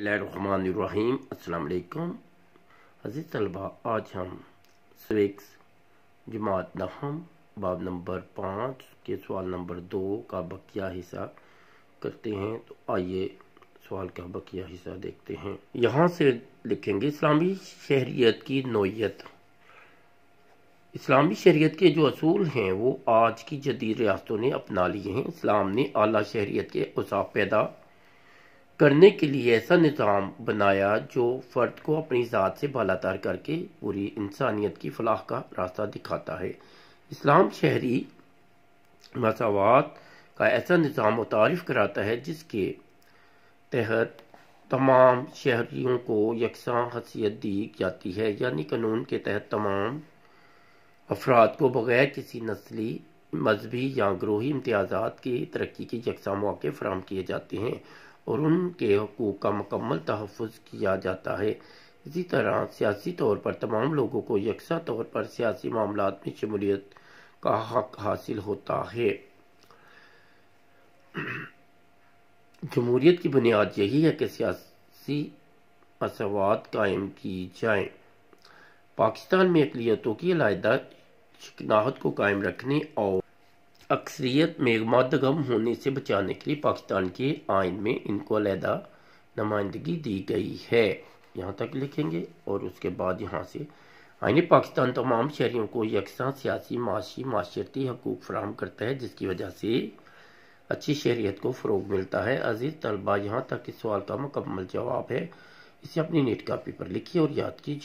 बसमीम अल्लाम अज़ीज़ तलबा आज हम स्विक्स जमात नहम बाब नंबर पाँच के सवाल नंबर दो का बकिया हिस्सा करते हैं तो आइए सवाल का बकिया हिस्सा देखते हैं यहाँ से लिखेंगे इस्लामी शहरीत की नोयत इस्लामी शहरीत के जो असूल हैं वो आज की जदीद रियासतों ने अपना लिए हैं इस्लाम ने अली शहरीत के उसाफ पैदा करने के लिए ऐसा निज़ाम बनाया जो फ़र्द को अपनी ज़ात से बालातार करके पूरी इंसानियत की फलाह का रास्ता दिखाता है इस्लाम शहरी मसावत का ऐसा निज़ाम मुतारफ़ कराता है जिसके तहत तमाम शहरीों को यकसा हसीियत दी जाती है यानी कानून के तहत तमाम अफराद को बग़ैर किसी नस्ली मजहबी या ग्रोही इम्तियाज़ात की तरक्की के यकसा मौके फ़राम किए जाते हैं और उनके हकूक़ का मकम्मल तहफ़ किया जाता है इसी तरह सियासी तौर पर तमाम लोगों को यकसा तौर पर सियासी मामला में शमूलियत का हक हासिल होता है जमहूरीत की बुनियाद यही है कि सियासी मसवाद कायम की जाए पाकिस्तान में अकलीतों की अलायदा शिकनाहत को कायम रखने और अक्सरियत मेघमादगम होने से बचाने के लिए पाकिस्तान के आयन में इनको अलहदा नुमाइंदगी दी गई है यहाँ तक लिखेंगे और उसके बाद यहाँ से आइन पाकिस्तान तमाम शहरीों को यकसा सियासी माशी माशरती हकूक़ फ्राहम करता है जिसकी वजह से अच्छी शहरीत को फ़रोग मिलता है अजीज़ तलबा यहाँ तक इस सवाल का मुकम्मल जवाब है इसे अपनी नेट कापी पर लिखिए और याद कीजिए